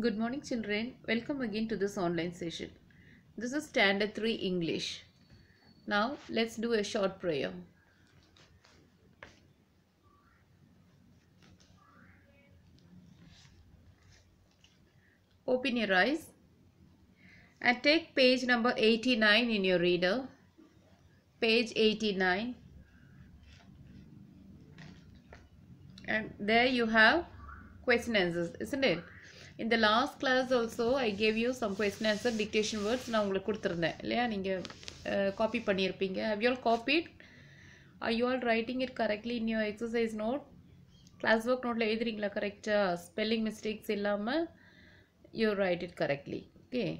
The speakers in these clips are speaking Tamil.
Good morning children. Welcome again to this online session. This is standard 3 English. Now let's do a short prayer. Open your eyes and take page number 89 in your reader. Page 89 and there you have question answers isn't it? in the last class also I gave you some question answer dictation words நான் உங்களுக்கு கொடுத்துருந்தேன் இல்லையா நீங்கள் காப்பி பண்ணியிருப்பீங்க have you all copied are you all writing it correctly in your exercise note class work noteல எழுதுறீங்களா கரெக்டாக ஸ்பெல்லிங் மிஸ்டேக்ஸ் இல்லாமல் you write it correctly okay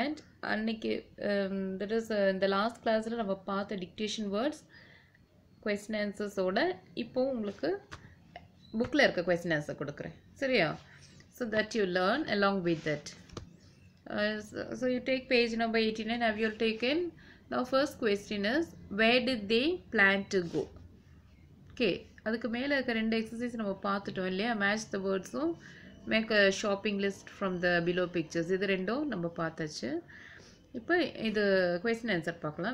and அன்னைக்கு தட் இஸ் இந்த லாஸ்ட் கிளாஸில் நம்ம பார்த்த டிக்டேஷன் வேர்ட்ஸ் கொஸ்டின் ஆன்சர்ஸோட இப்போது உங்களுக்கு புக்கில் இருக்க கொஸ்டின் ஆன்சர் கொடுக்குறேன் சரியா so that you learn along with it. Uh, so, you take page number 89 have you taken now first question is where did they plan to go okay exercise match the words so make a shopping list from the below pictures either endo number the question answer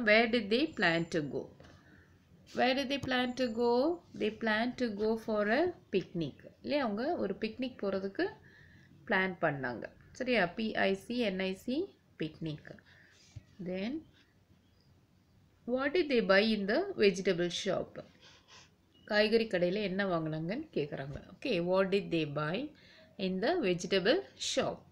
where did they plan to go where did they plan to go they plan to go for a picnic yeah, picnic poradukku. Plan பண்ணாங்க சரியா P I C N I C picnic then what it they buy in the vegetable shop காய்கறி கடையில் என்ன வாங்கினாங்கன்னு கேட்குறாங்க okay what it they buy in the vegetable shop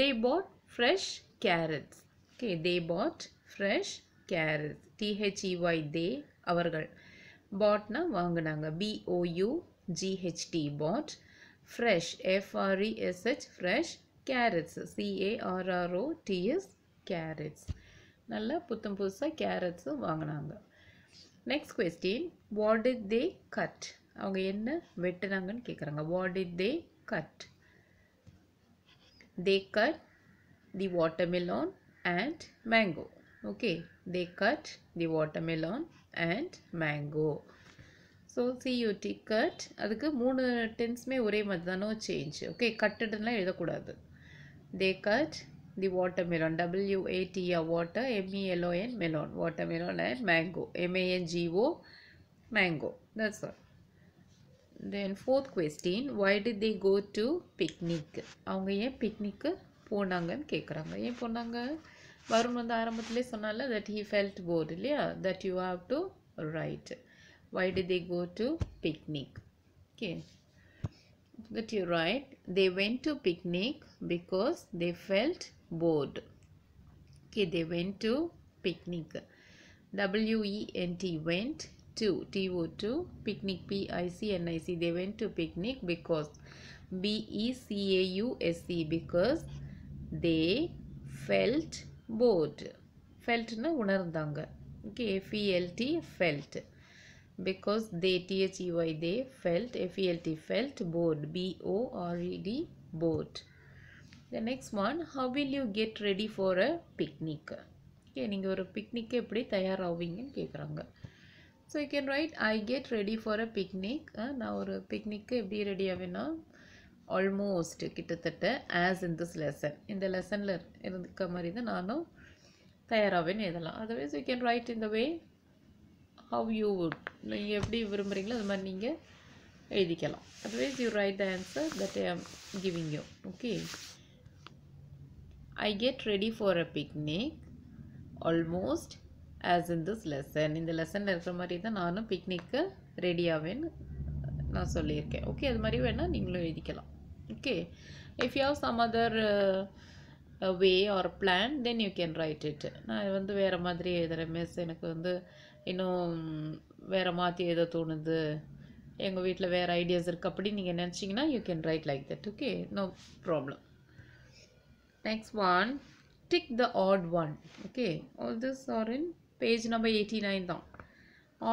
they bought fresh carrots okay they bought fresh carrots T H E Y they அவர்கள் பாட்னா வாங்கினாங்க பிஓயு ஜிஹெச்டி பாட் fresh f r e s h fresh carrots c a r r o t s carrots நல்லா புத்தம் புதுசாக carrots வாங்கினாங்க next question what it they cut அவங்க என்ன வெட்டுனாங்கன்னு கேட்குறாங்க what did they cut they cut the watermelon and mango okay they cut the watermelon and mango so C U T cut அதுக்கு மூணு டென்ஸுமே ஒரே மாதிரி தானோ நோ சேஞ்ச் ஓகே கட்டுடுலாம் எழுதக்கூடாது they cut the watermelon W A T R water M E L O N melon watermelon and mango M A N G O mango that's all then fourth question why did the go to picnic அவங்க ஏன் பிக்னிக்கு போனாங்கன்னு கேட்குறாங்க ஏன் போனாங்க வருண் வந்து ஆரம்பத்துலேயே சொன்னால தட் ஹீ ஃபெல்ட் போர்டு இல்லையா that you have to write why did they go to picnic okay that you right they went to picnic because they felt bored okay they went to picnic w e n t went to t o 2 picnic p i c n i c they went to picnic because b e c a u s e because they felt bored felt na unarndanga okay f e l t felt because they T-H-E-Y they felt e F-E-L-T felt bored B-O-R-E-D bored the next one how will you get ready for a picnic okay நீங்கள் ஒரு picnic எப்படி தயாராவீங்கன்னு கேட்குறாங்க so you can write I get ready for a picnic நான் ஒரு பிக்னிக்கு எப்படி ரெடி ஆவேன்னா ஆல்மோஸ்ட் கிட்டத்தட்ட ஆஸ் இன் திஸ் லெசன் இந்த லெசனில் இருக்க மாதிரி தான் நானும் தயாராகவேன்னு எழுதலாம் அதர்வைஸ் யூ கேன் ரைட் இந்த வே ஹவ் யூ வுட் நீங்கள் எப்படி விரும்புகிறீங்களோ அது மாதிரி நீங்கள் எழுதிக்கலாம் otherwise you write the answer that I am giving you okay I get ready for a picnic almost as in this lesson இந்த லெசனில் இருக்கிற மாதிரி தான் நானும் பிக்னிக்கு ரெடி ஆவேன்னு நான் சொல்லியிருக்கேன் ஓகே அது மாதிரி வேணால் நீங்களும் எழுதிக்கலாம் okay if you have some other way or plan then you can write it நான் வந்து வேறு மாதிரி எழுதுகிறேன் மிஸ் எனக்கு வந்து இன்னும் வேறு மாற்றி ஏதோ தோணுது எங்கள் வீட்டில் வேறு ஐடியாஸ் இருக்குது அப்படின்னு நீங்கள் நினச்சிங்கன்னா you can write like that okay no problem next one tick the odd one okay all this are in page number eighty nine தான்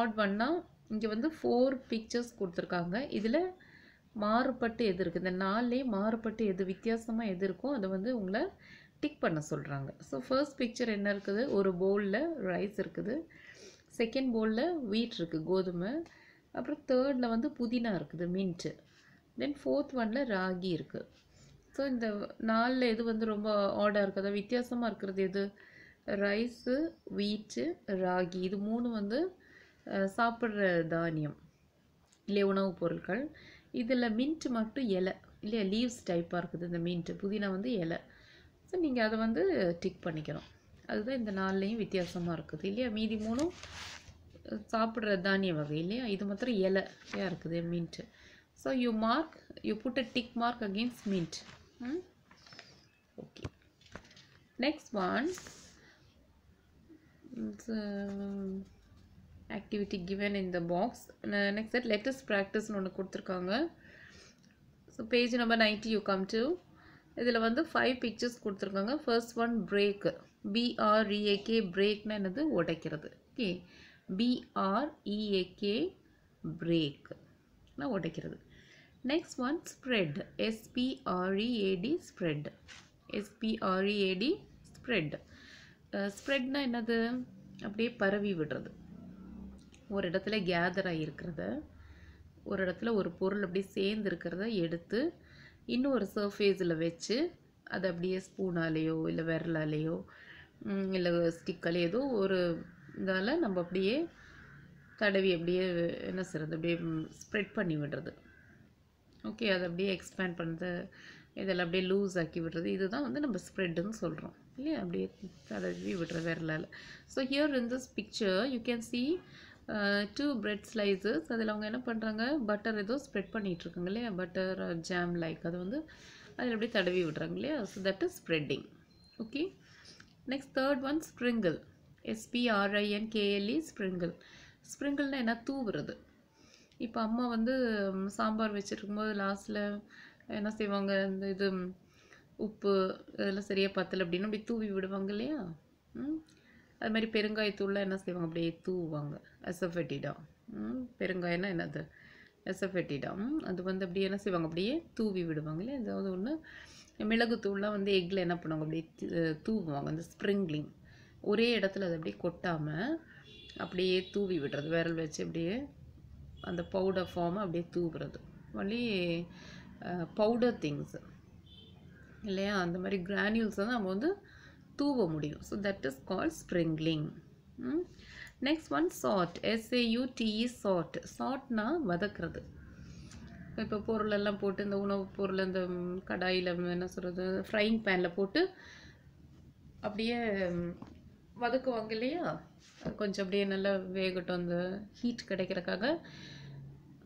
ஆட் ஒன்னா இங்கே வந்து ஃபோர் பிக்சர்ஸ் கொடுத்துருக்காங்க இதில் மாறுபட்டு எது இருக்குது இந்த நாளிலே மாறுபட்டு எது வித்தியாசமாக எது இருக்கோ அதை வந்து உங்களை டிக் பண்ண சொல்கிறாங்க ஸோ ஃபர்ஸ்ட் பிக்சர் என்ன இருக்குது ஒரு பவுலில் ரைஸ் இருக்குது செகண்ட் போலில் வீட் இருக்குது கோதுமை அப்புறம் தேர்டில் வந்து புதினா இருக்குது மின்ட்டு தென் ஃபோர்த் ஒனில் ராகி இருக்குது ஸோ இந்த நாலில் எது வந்து ரொம்ப ஆர்டாக இருக்குது வித்தியாசமாக இருக்கிறது எது ரைஸு வீட்டு ராகி இது மூணு வந்து சாப்பிட்ற தானியம் இல்லையா உணவுப் பொருட்கள் இதில் மின்ட்டு மட்டும் இலை இல்லையா லீவ்ஸ் டைப்பாக இருக்குது இந்த மின்ட்டு புதினா வந்து இலை ஸோ நீங்கள் அதை வந்து டிக் பண்ணிக்கணும் அதுதான் இந்த நாள்லேயும் வித்தியாசமாக இருக்குது இல்லையா மீதி மூணும் சாப்பிட்ற தானிய வகை இல்லையா இது மாத்திரம் இலையாக இருக்குது mint so you mark you put a tick mark against mint okay next one activity given in the box next let's test ப்ராக்டிஸ்னு ஒன்று கொடுத்துருக்காங்க so page number ninety you come to இதில் வந்து ஃபைவ் பிக்சர்ஸ் கொடுத்துருக்காங்க ஃபர்ஸ்ட் ஒன் பிரேக்கு பிஆர்இஏகே பிரேக்னா e என்னது உடைக்கிறது ஓகே பிஆர்இஏகே பிரேக் உடைக்கிறது next one spread S P R E A D spread S P R E A D spread ஸ்ப்ரெட்னா என்னது அப்படியே பரவி விடுறது ஒரு இடத்துல கேதர் ஆகியிருக்கிறத ஒரு இடத்துல ஒரு பொருள் அப்படியே சேர்ந்து இருக்கிறத எடுத்து இன்னும் ஒரு சர்ஃபேஸில் வச்சு அதை அப்படியே ஸ்பூனாலேயோ இல்லை விரலாலேயோ இல்லை ஸ்டிக்கல் ஏதோ ஒரு இதால் நம்ம அப்படியே தடவி அப்படியே என்ன செய்கிறது அப்படியே ஸ்ப்ரெட் பண்ணி விடுறது ஓகே அதை அப்படியே எக்ஸ்பேண்ட் பண்ணுறது இதெல்லாம் அப்படியே லூஸ் ஆக்கி விடுறது இதுதான் வந்து நம்ம ஸ்ப்ரெட்டுன்னு சொல்கிறோம் இல்லையா அப்படியே தடவி விடுற விரலால் so here in this picture you can see two bread slices அதில் அவங்க என்ன பண்ணுறாங்க பட்டர் ஏதோ ஸ்ப்ரெட் பண்ணிகிட்ருக்காங்க இல்லையா பட்டர் ஜாம் லைக் அது வந்து அதில் அப்படியே தடவி விடுறாங்க இல்லையா so that is spreading okay next third one sprinkle K L E sprinkle ஸ்ப்ரிங்கிள்னால் என்ன தூவுறது இப்போ அம்மா வந்து சாம்பார் வச்சுருக்கும்போது லாஸ்ட்டில் என்ன செய்வாங்க இந்த இது உப்பு இதெல்லாம் சரியாக பத்தலை அப்படின்னு அப்படி தூவி விடுவாங்க இல்லையா அது மாதிரி பெருங்காயத்தூள்லாம் என்ன செய்வாங்க அப்படியே தூவுவாங்க எசஃபெட்டிடா e பெருங்காயம்னா என்னது எசஃபெட்டிடா e அது வந்து அப்படியே என்ன செய்வாங்க அப்படியே தூவி விடுவாங்க இல்லையா ஏதாவது ஒன்று தூள்லாம் வந்து எக்கில் என்ன பண்ணுவாங்க அப்படியே தூவுவாங்க அந்த ஸ்ப்ரிங்க்லிங் ஒரே இடத்துல அது அப்படியே கொட்டாமல் அப்படியே தூவி விடுறது விரல் வச்சு அப்படியே அந்த பவுடர் ஃபார்மை அப்படியே தூவுறது ஒன்லி பவுடர் திங்ஸ் இல்லையா அந்த மாதிரி கிரானியூல்ஸ் தான் நம்ம வந்து தூவ முடியும் so that is call sprinkling next one saute S A U T E saute சாட்னா வதக்கிறது இப்போ பொருளெல்லாம் போட்டு இந்த உணவு பொருள் இந்த கடாயில் என்ன சொல்கிறது ஃப்ரைங் பேனில் போட்டு அப்படியே வதக்குவாங்க இல்லையா கொஞ்சம் அப்படியே நல்லா வேகட்டும் அந்த ஹீட் கிடைக்கிறக்காக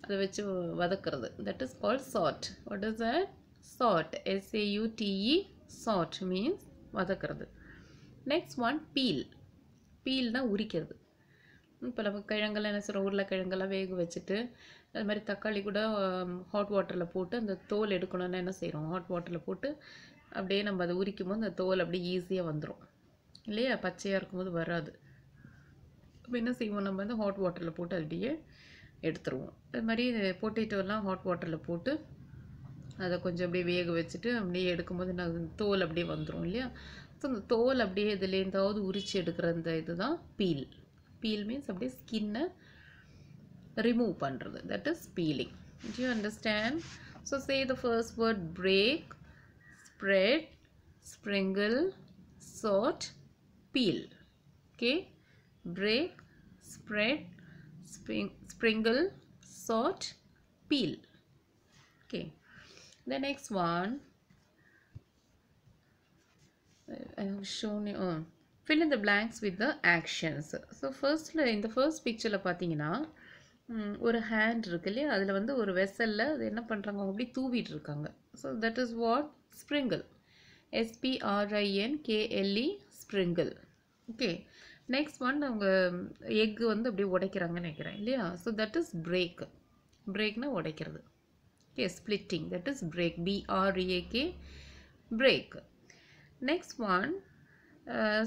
அதை வச்சு வதக்குறது that is call saute what is a saute S A U T E saute means வதக்குறது நெக்ஸ்ட் ஒன் பீல் பீல்னால் உரிக்கிறது இப்போ நம்ம கிழங்கெல்லாம் என்ன சொல்கிறோம் உருளைக்கிழங்கெல்லாம் வேக வச்சுட்டு அது மாதிரி தக்காளி கூட ஹாட் வாட்டரில் போட்டு அந்த தோல் எடுக்கணும்னா என்ன செய்கிறோம் ஹாட் வாட்டரில் போட்டு அப்படியே நம்ம அதை உரிக்கும் போது அந்த தோல் அப்படியே ஈஸியாக வந்துடும் இல்லையா பச்சையாக இருக்கும்போது வராது அப்போ என்ன செய்வோம் நம்ம வந்து ஹாட் வாட்டரில் போட்டு அப்படியே எடுத்துருவோம் அது மாதிரி பொட்டேட்டோலாம் ஹாட் வாட்டரில் போட்டு அதை கொஞ்சம் அப்படியே வேக வச்சுட்டு அப்படியே எடுக்கும்போது என்ன தோல் அப்படியே வந்துடும் இல்லையா ஸோ அந்த தோல் அப்படியே இதுலேருந்தாவது உரித்து எடுக்கிற அந்த இது தான் பீல் பீல் மீன்ஸ் அப்படியே ஸ்கின்னை remove பண்ணுறது that is peeling do you understand so say the first word break spread sprinkle sort peel okay break spread spring, sprinkle sort peel okay the next one I have shown you uh, fill in the blanks with the actions so first in the first picture பார்த்தீங்கன்னா ஒரு ஹேண்ட் இருக்கு இல்லையா அதில் வந்து ஒரு வெசலில் அது என்ன பண்ணுறாங்க அப்படி தூவிட்டு இருக்காங்க so that is what sprinkle S P R I N K L E sprinkle okay next one அவங்க எக்கு e, வந்து அப்படி உடைக்கிறாங்கன்னு நினைக்கிறேன் இல்லையா ஸோ தட் இஸ் பிரேக் பிரேக்னா உடைக்கிறது okay splitting that is break B R A K break next one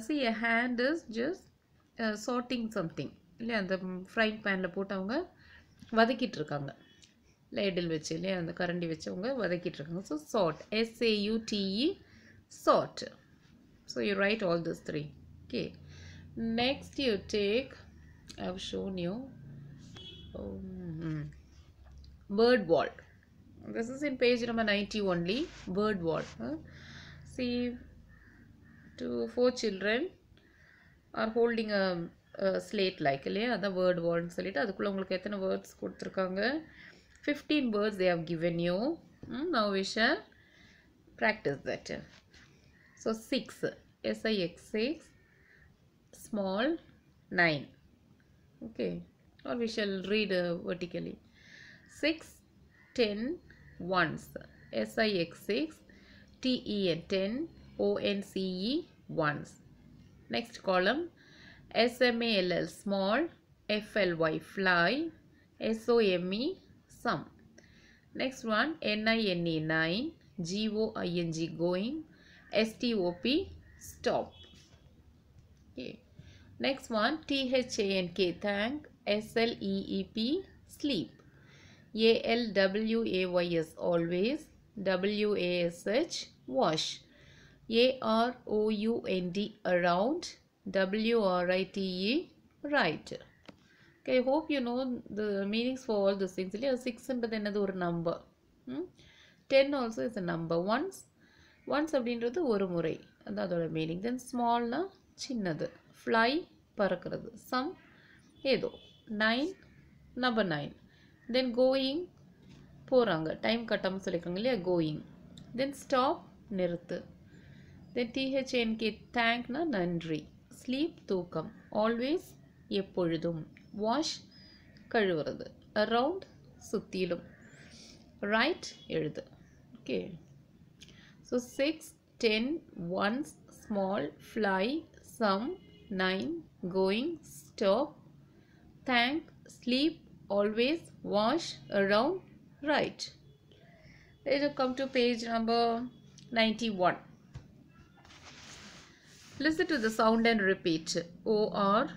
see a hand is just sauteing something இல்லையா அந்த ஃப்ரைங் பேனில் போட்டு அவங்க வதக்கிட்டுருக்காங்க இல்லை வச்சு இல்லையா அந்த கரண்டி வச்சு அவங்க வதக்கிட்டுருக்காங்க so saute S A U T E saute so you write all this three okay next you take I shown you word wall this is in page number ninety only word wall see two four children are holding a slate like இல்லையா அதான் வேர்ட் வேர்ல்டுன்னு சொல்லிட்டு அதுக்குள்ளே உங்களுக்கு எத்தனை வேர்ட்ஸ் கொடுத்துருக்காங்க fifteen words they've given you now we shall practice that so six X six small nine okay or we shall read vertically six ten once S I X six T E N ten O N C E once next column S M L L small, FLY fly, SOME sum. Next G O I N G GOING going, STOP stop. Okay. Next one THANK thank, SLEEP sleep. ALWAYS always, WASH wash. AROUND around W-R-I-T-E, right. Okay, I hope you know the meanings for all those things. 6 என்பது என்னது ஒரு number ten also is a number once once அப்படின்றது ஒரு முறை அது அதோட மீனிங் தென் ஸ்மால்னா சின்னது ஃப்ளை பறக்கிறது சம் ஏதோ nine number nine then going போகிறாங்க டைம் கட்டாமல் சொல்லியிருக்காங்க இல்லையா கோயிங் தென் ஸ்டாப் நிறுத்து தென் டிஹெச்என்கே தேங்க்னா நன்றி ஸ்லீப் தூக்கம் ஆல்வேஸ் எப்பொழுதும் வாஷ் கழுவுறது அரவுண்ட் சுற்றிலும் ரைட் எழுது okay so six ten once small fly some nine going stop thank sleep always wash around right. Let us come to page number 91. Listen to the sound and repeat O R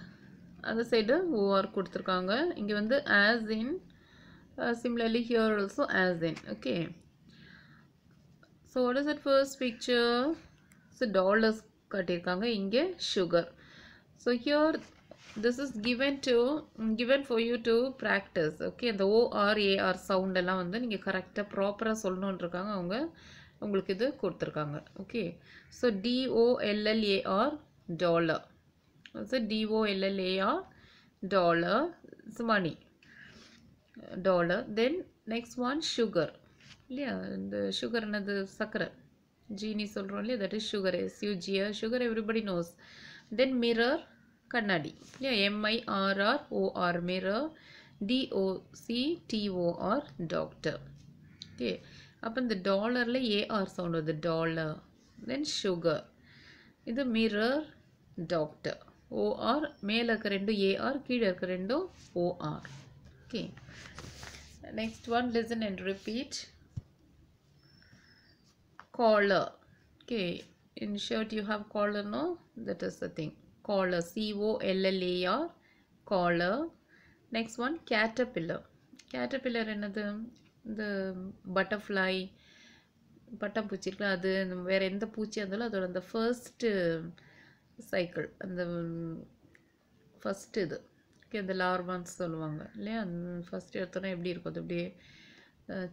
அந்த சைடு ஓஆர் கொடுத்துருக்காங்க இங்கே வந்து as in similarly here also as in okay so what it first picture so dollars கட்டியிருக்காங்க இங்கே sugar so here this is given to given for you to practice okay இந்த ஓஆர்ஏஆர் சவுண்டெல்லாம் வந்து நீங்கள் கரெக்டாக ப்ராப்பராக சொல்லணுன்ருக்காங்க அவங்க உங்களுக்கு இது கொடுத்துருக்காங்க okay so D O L L A R dollar so D O L L A R dollar money dollar then next one sugar இல்லையா இந்த சுகர் என்னது சர்க்கரை ஜீனி சொல்கிறோம் இல்லையா that is sugar S S U G R sugar everybody knows then mirror கண்ணாடி இல்லையா M I R R O R mirror D O C T O R doctor okay അപ്പം இந்த டாலரில் ஏஆர் சவுண்ட் வருது டாலர் தென் சுgar இது mirror doctor ஓஆர் மேலே இருக்க ரெண்டும் ஏஆர் கீழே இருக்க ரெண்டும் O R okay next one listen and repeat collar okay in shirt you have collar no that is the thing collar c-o-l-l-a-r collar next one caterpillar caterpillar another இந்த பட்டர்ஃப்ளை பட்டாம்பூச்சி இருக்குல்ல அது வேறு எந்த பூச்சியாக இருந்தாலும் அதோட அந்த ஃபர்ஸ்ட்டு சைக்கிள் அந்த ஃபஸ்ட்டு இது ஓகே அந்த லார்வான்ஸ் சொல்லுவாங்க இல்லையா ஃபஸ்ட் எடுத்தோன்னா எப்படி இருக்கும் அது அப்படியே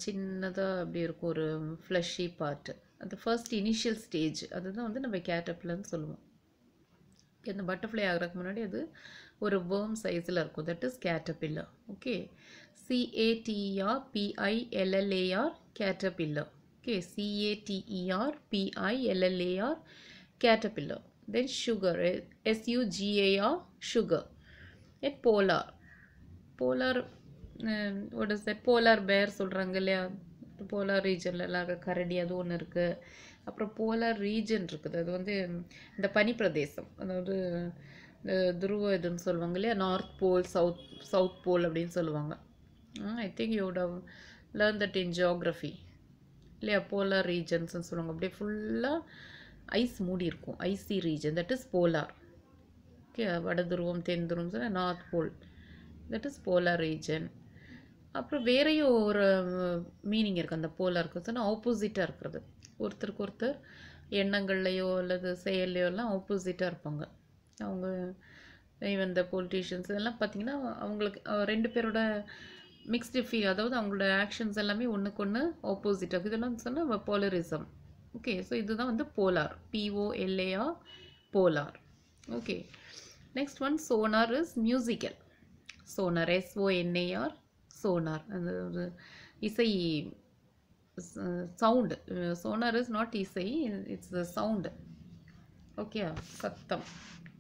சின்னதாக அப்படி இருக்கும் ஒரு ஃப்ளஷி பார்ட்டு அந்த ஃபர்ஸ்ட் இனிஷியல் ஸ்டேஜ் அதுதான் வந்து நம்ம கேட்டப்லன்னு சொல்லுவோம் அந்த பட்டர்ஃப்ளை ஆகிறதுக்கு முன்னாடி அது ஒரு வேர்ம் சைஸில் இருக்கும் that is caterpillar okay C A T E R P I L L A R caterpillar okay C A T E R P I L L A R caterpillar then then sugar u g a polar polar and polar polar uh, um, சொல்கிறாங்க இல்லையா போலார் ரீஜன்லலாம் கரடி அது ஒன்று இருக்குது அப்புறம் போலார் ரீஜன் இருக்குது அது வந்து இந்த பனிப்பிரதேசம் அதாவது துருவ இதுன்னு சொல்லுவாங்க இல்லையா north pole south south pole அப்படின்னு சொல்லுவாங்க I think you do learn that in geography இல்லையா போலார் ரீஜன்ஸ்ன்னு சொல்லுவாங்க அப்படியே ஃபுல்லாக ஐஸ் மூடி இருக்கும் icy region that is polar okay வட துருவம் தென் துருவம் சொன்னால் north pole that is polar region அப்புறம் வேறையும் ஒரு மீனிங் இருக்குது அந்த போலாருக்கு சொன்னால் ஆப்போசிட்டாக இருக்கிறது ஒருத்தருக்கு ஒருத்தர் எண்ணங்கள்லையோ அல்லது செயல்லையோ எல்லாம் ஆப்போசிட்டாக இருப்பாங்க அவங்க ஈவன் த பொலிட்டீஷியன்ஸ் இதெல்லாம் பார்த்தீங்கன்னா அவங்களுக்கு ரெண்டு பேரோட மிக்ஸ்டு ஃபீ அதாவது அவங்களோட ஆக்ஷன்ஸ் எல்லாமே ஒன்றுக்கு ஒன்று ஆப்போசிட் இதெல்லாம் சொன்னால் போலரிசம் ஓகே ஸோ இதுதான் வந்து polar P O L A R polar okay next one sonar is musical sonar S O N A R sonar அந்த இசை சவுண்டு சோனார் இஸ் நாட் இசை இட்ஸ் சவுண்டு ஓகே சத்தம்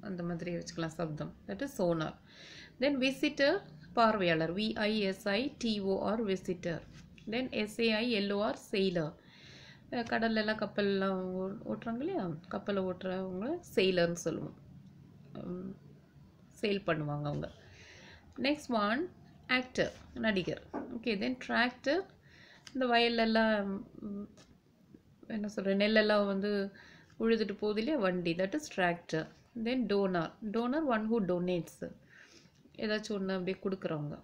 அந்த மாதிரி வச்சுக்கலாம் சப்தம் that is sonar then visitor பார்வையாளர் V I S I T O R visitor then S A I L O R sailor கடல்லலாம் கப்பல்லாம் ஓட்டுறாங்க இல்லையா கப்பலை ஓட்டுறவங்க செய்லர்னு சொல்லுவோம் சேல் பண்ணுவாங்க அவங்க நெக்ஸ்ட் ஒன் ஆக்டர் நடிகர் ஓகே தென் டிராக்டர் இந்த வயல்லெல்லாம் என்ன சொல்கிற நெல்லெல்லாம் வந்து உழுதுட்டு போகுது இல்லையா வண்டி that is tractor then donor toner one who donates ஏதாச்சும் ஒன்று அப்படியே கொடுக்குறவங்க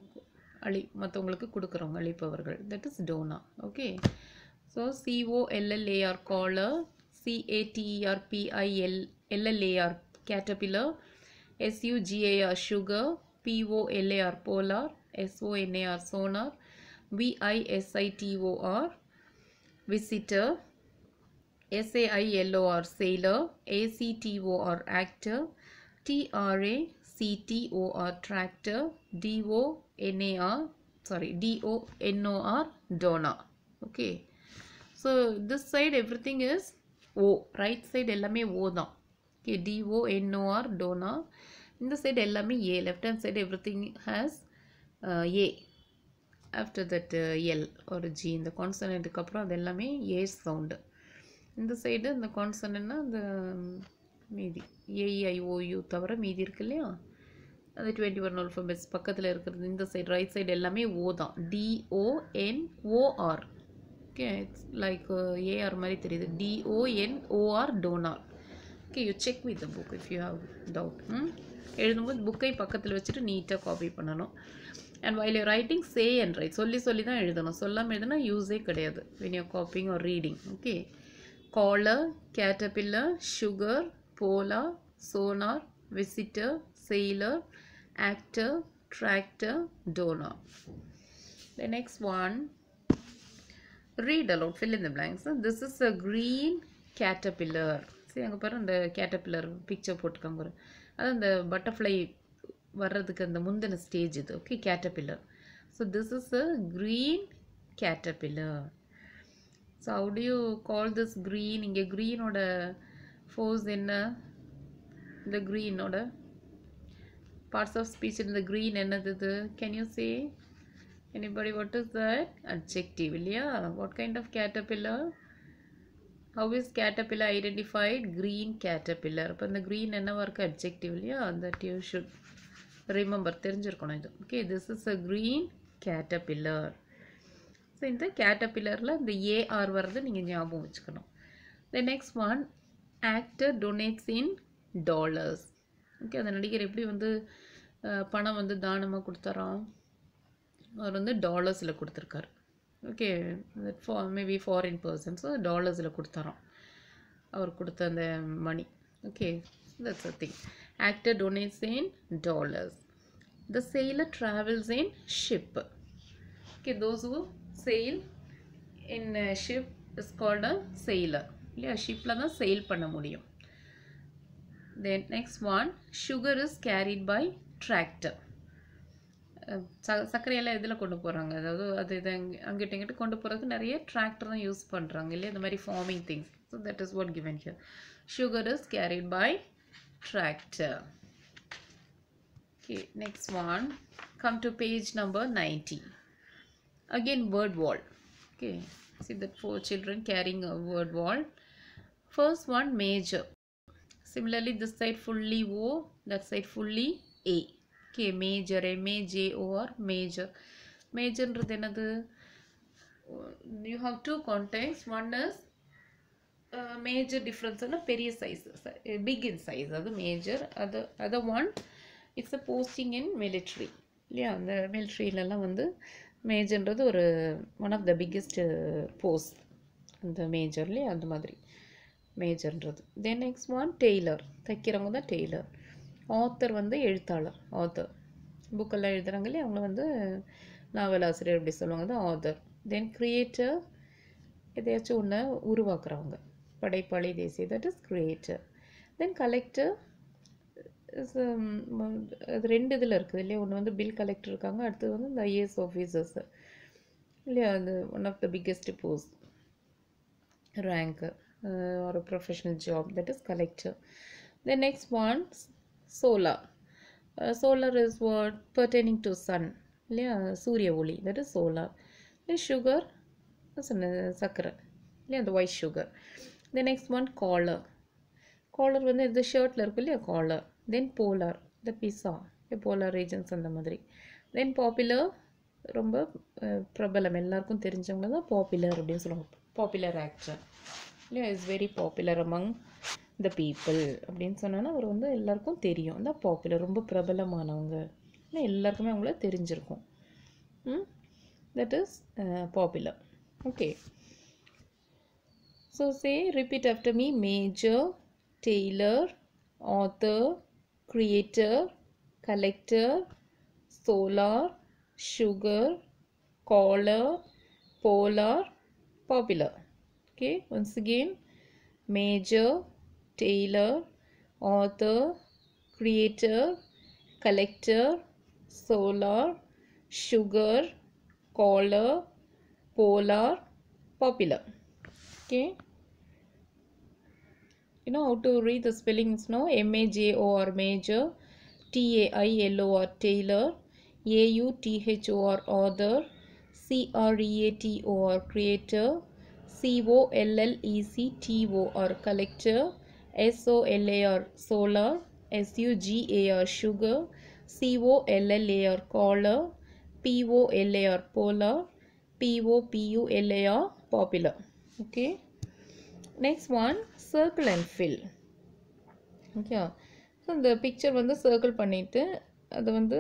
அழி மற்றவங்களுக்கு கொடுக்குறவங்க அழிப்பவர்கள் that is Donna okay so சிஓஎல்எல்ஏஆர் collar சிஏடிஆர்பிஐஎல் எல்எல்ஏஆர் கேட்டபிலர் எஸ்யூஜிஏஆர் sugar பிஓஎல்ஏஆர் polar எஸ்ஓஎன்ஏஆர் sonar விஐஎஸ்ஐடிஓஆர் visitor s a i l o r sailor, a c t o or actor, t r a c t o or tractor, tractor. D-O-N-A-R, sorry, D-O-N-O-R, donor. Okay. So this side everything is O. Right side எல்லாமே O தான். Okay, DONOR, donor. இந்த side எல்லாமே A. Left hand side everything has A. After that L or G. இந்த consonant க்கு அப்புறம் அது எல்லாமே A sound. இந்த சைடு இந்த கான்சனன்னா இந்த மீதி ஏஐஓயு e தவிர மீதி இருக்கு இல்லையா அது டுவெண்ட்டி ஒன் ஆல்ஃபபெட்ஸ் பக்கத்தில் இருக்கிறது இந்த சைடு ரைட் சைடு எல்லாமே ஓ தான் D O N O R okay it's like A R மாதிரி தெரியுது D O N O R donor okay you check with the book if you have doubt எழுதும்போது புக்கை பக்கத்தில் வச்சுட்டு நீட்டாக காப்பி பண்ணணும் and while you writing say and write சொல்லி சொல்லி தான் எழுதணும் சொல்லாமல் எழுதுனா யூஸே கிடையாது when you copying or reading okay collar caterpillar sugar polar sonar visitor sailor, actor tractor, donor. The next one, read aloud, fill in the blanks. This is a green caterpillar சரி அங்கே பாரு அந்த கேட்டபில்லர் பிக்சர் போட்டிருக்காங்க ஒரு அது அந்த பட்டர்ஃப்ளை வர்றதுக்கு அந்த முந்தின ஸ்டேஜ் இது okay caterpillar so this is a green caterpillar So how do you call this green? In green or the force in the green or parts of speech in the green another can you say anybody what is that adjective yeah what kind of caterpillar how is caterpillar identified green caterpillar upon the green and work adjective yeah that you should remember okay this is a green caterpillar so இந்த கேட்டபில்லரில் இந்த ஏஆர் வர்றது நீங்கள் ஞாபகம் வச்சுக்கணும் the next one actor donates in dollars okay அந்த நடிகர் எப்படி வந்து பணம் வந்து தானமாக கொடுத்தாராம் அவர் வந்து டாலர்ஸில் கொடுத்துருக்காரு okay for maybe foreign persons டாலர்ஸில் கொடுத்தாராம் அவர் கொடுத்த அந்த money okay that's a thing actor donates in dollars the sailor travels in ship okay those who sail in ship is called a sailor இல்லையா ஷிப்பில் தான் செயில் பண்ண முடியும் then next one sugar is carried by tractor ச சர்க்கரையெல்லாம் இதில் கொண்டு போகிறாங்க அதாவது அது இதை அங்கிட்ட இங்கிட்ட கொண்டு போகிறதுக்கு நிறைய டிராக்டர் தான் யூஸ் பண்ணுறாங்க இல்லையா இந்த மாதிரி farming things so that is what given here sugar is carried by tractor okay next one come to page number 90 again word wall okay see that four children carrying a word wall first one major similarly this side fully o that side fully a okay major m a j o or major major another you have two contexts one is uh, major difference on a period size eh, big in size other major other other one it's a posting in military Yeah, military அந்த மிலிட்ரியிலலாம் வந்து மேஜர்ன்றது ஒரு one of the biggest post அந்த மேஜர்லே அந்த மாதிரி மேஜர்ன்றது தென் நெக்ஸ்ட் ஒன் டெய்லர் தைக்கிறவங்க தான் டெய்லர் ஆத்தர் வந்து எழுத்தாளர் ஆத்தர் புக்கெல்லாம் எழுதுகிறாங்களே அவங்கள வந்து நாவல் ஆசிரியர் அப்படி சொல்லுவாங்க தான் ஆத்தர் தென் க்ரியேட்டர் எதையாச்சும் ஒன்று உருவாக்குறவங்க படைப்பாளி தேசிய that is creator then collector Um, அது ரெண்டு இதில் இருக்குது இல்லையா ஒன்று வந்து பில் கலெக்டர் இருக்காங்க அடுத்தது வந்து இந்த ஐஏஎஸ் ஆஃபீஸர்ஸ் இல்லையா அது one of the biggest post ரேங்க்கு ஒரு professional job that is collector the next one solar solar is what pertaining to sun இல்லையா சூரிய ஒளி தட் இஸ் சோலார் சுகர் சக்கரை இல்லையா அந்த white sugar the next one collar collar வந்து இந்த ஷர்ட்டில் இருக்கும் இல்லையா காலர் தென் போலார் இந்த பிசா போலார் ரீஜன்ஸ் அந்த மாதிரி தென் பாப்புலர் ரொம்ப பிரபலம் எல்லாருக்கும் தெரிஞ்சவங்க தான் பாப்புலர் அப்படின்னு சொல்லுவாங்க பாப்புலர் ஆக்டர் இல்லையா is very popular among the people அப்படின்னு சொன்னோன்னா அவர் வந்து எல்லாருக்கும் தெரியும் அந்த பாப்புலர் ரொம்ப பிரபலமானவங்க இல்லை எல்லாருக்குமே அவங்கள தெரிஞ்சிருக்கும் that is popular okay so say repeat after me major tailor author creator, collector, solar, sugar, caller, polar, popular. Okay, once again, major, tailor, author, creator, collector, solar, sugar, caller, polar, popular. Okay you know how to read the spellings no m-a-j-o or major t-a-i-l-o or tailor a-u-t-h-o or author c-r-e-a-t-o or creator c-o-l-l-e-c-t-o or collector s-o-l-a or solar s-u-g-a or sugar c-o-l-l-a or caller p-o-l-a or polar p-o-p-u-l-a or popular okay next one circle and fill okay so இந்த பிக்சர் வந்து சர்க்கிள் பண்ணிவிட்டு அதை வந்து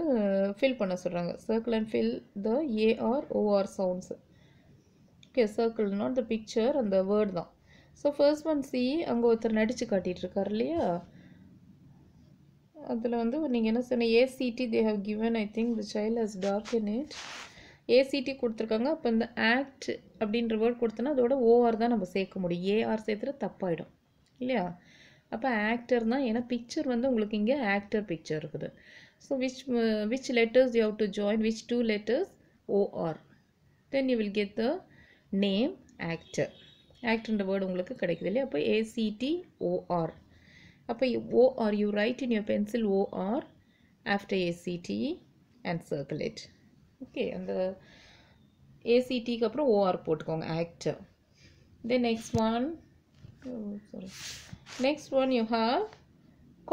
ஃபில் பண்ண சொல்கிறாங்க circle and fill the A R O R sounds okay circle not the picture அந்த வேர்டு தான் ஸோ ஃபர்ஸ்ட் ஒன் சி அங்கே ஒருத்தர் நடித்து காட்டிகிட்ருக்கார் இல்லையா அதில் வந்து நீங்கள் என்ன சொன்னீங்க A C T they have given I think the child has dark in it A C T கொடுத்துருக்காங்க அப்போ இந்த ஆக்ட் அப்படின்ற வேர்ட் கொடுத்தோன்னா அதோட ஓஆர் தான் நம்ம சேர்க்க முடியும் ஏஆர் சேர்த்துட்டு தப்பாயிடும் இல்லையா அப்போ ஆக்டர் தான் ஏன்னா பிக்சர் வந்து உங்களுக்கு இங்கே ஆக்டர் பிக்சர் இருக்குது so which which letters you have to join which two letters O R then you will get the name actor ஆக்டர்ன்ற வேர்டு உங்களுக்கு கிடைக்குது இல்லையா அப்போ ஏசிடி ஓஆர் அப்போ O R you write in your pencil O R after A C T and circulate okay அந்த ஏசிடிக்கு அப்புறம் ஓஆர் போட்டுக்கோங்க actor then next one sorry next one you have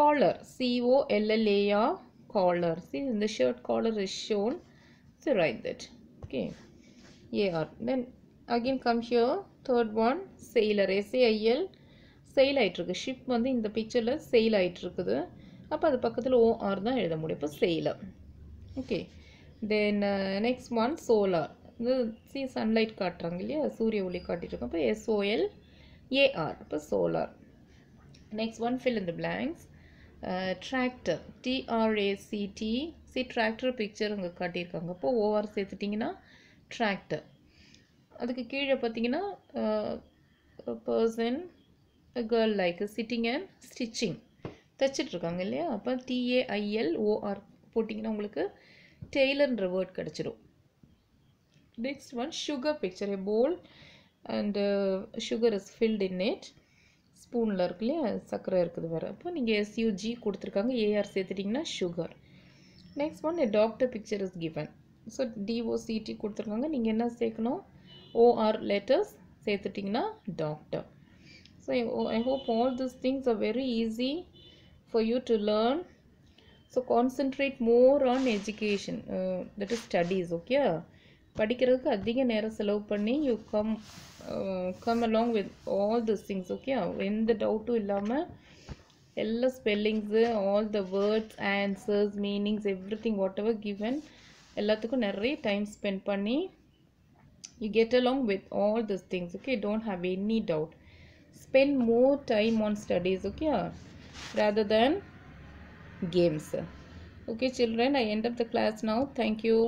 collar C O L L A R collar see இந்த shirt collar is shown C right that okay A R then again come here third one sailor S A I L sail ஆகிட்டுருக்கு ஷிப் வந்து இந்த பிக்சரில் செயல் ஆகிட்டுருக்குது அப்போ அது பக்கத்தில் ஓஆர் தான் எழுத முடியும் இப்போ sailor okay then next one solar இது சி சன்லைட் காட்டுறாங்க இல்லையா சூரிய ஒளி இருக்கோம் அப்போ எஸ்ஓஎல் ஏஆர் அப்போ சோலார் நெக்ஸ்ட் ஒன் ஃபில் இந்த blanks tractor T R A C T see tractor picture இங்கே காட்டியிருக்காங்க அப்போ ஓஆர் சேர்த்துட்டிங்கன்னா டிராக்டர் அதுக்கு கீழே பார்த்தீங்கன்னா person girl like sitting and stitching தைச்சிட்ருக்காங்க இல்லையா அப்போ டிஏஐஎல் ஓஆர் போட்டிங்கன்னா உங்களுக்கு டெய்லர்ன்ற வேர்ட் கிடச்சிரும் next one sugar picture a bowl and sugar is filled in in ஸ்பூனில் இருக்கு இல்லையா சர்க்கரை இருக்குது வேறு அப்போ நீங்கள் எஸ்யூஜி கொடுத்துருக்காங்க ஏஆர் சேர்த்துட்டிங்கன்னா sugar next one a doctor picture is given so D O C T கொடுத்துருக்காங்க நீங்கள் என்ன சேர்க்கணும் ஓஆர் லெட்டர்ஸ் சேர்த்துட்டிங்கன்னா doctor so I hope all this things are very easy for you to learn so concentrate more on education that is studies okay படிக்கிறதுக்கு அதிக நேரம் செலவு பண்ணி you come come along with all this things okay எந்த டவுட்டும் இல்லாமல் எல்லா spellings all the words answers meanings every everything whatever given எல்லாத்துக்கும் நிறைய டைம் ஸ்பெண்ட் பண்ணி you get along with all this things okay don't have any doubt spend more time on studies okay rather than games okay children i end up the class now thank you